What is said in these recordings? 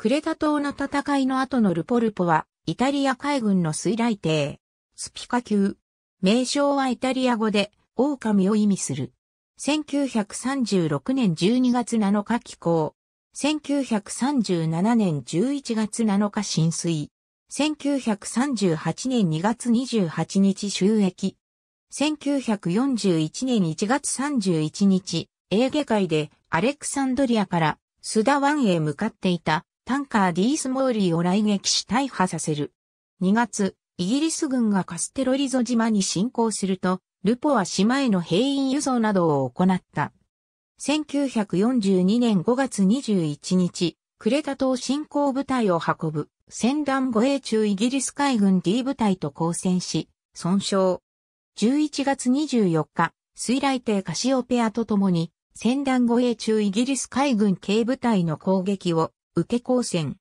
クレタ島の戦いの後のルポルポは、イタリア海軍の水雷艇。スピカ級。名称はイタリア語で、狼を意味する。1936年12月7日寄港。1937年11月7日浸水。1938年2月28日収益。1941年1月31日、エーゲ海でアレクサンドリアからスダ湾へ向かっていたタンカーディースモーリーを来撃し大破させる。2月、イギリス軍がカステロリゾ島に侵攻すると、ルポは島への兵員輸送などを行った。1942年5月21日、クレタ島侵攻部隊を運ぶ、戦団護衛中イギリス海軍 D 部隊と交戦し、損傷。11月24日、水雷艇カシオペアと共に、戦団護衛中イギリス海軍 K 部隊の攻撃を受け光戦。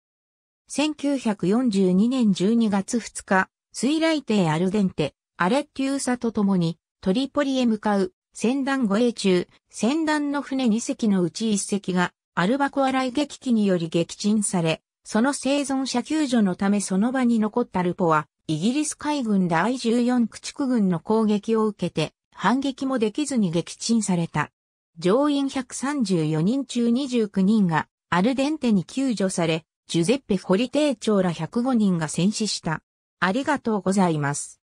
1942年12月2日、水雷艇アルデンテ、アレッテューサと共にトリポリへ向かう船団護衛中、船団の船2隻のうち1隻がアルバコア雷撃機により撃沈され、その生存者救助のためその場に残ったルポは、イギリス海軍第14駆逐軍の攻撃を受けて、反撃もできずに撃沈された。乗員134人中29人がアルデンテに救助され、ジュゼッペ・ホリテー長ら105人が戦死した。ありがとうございます。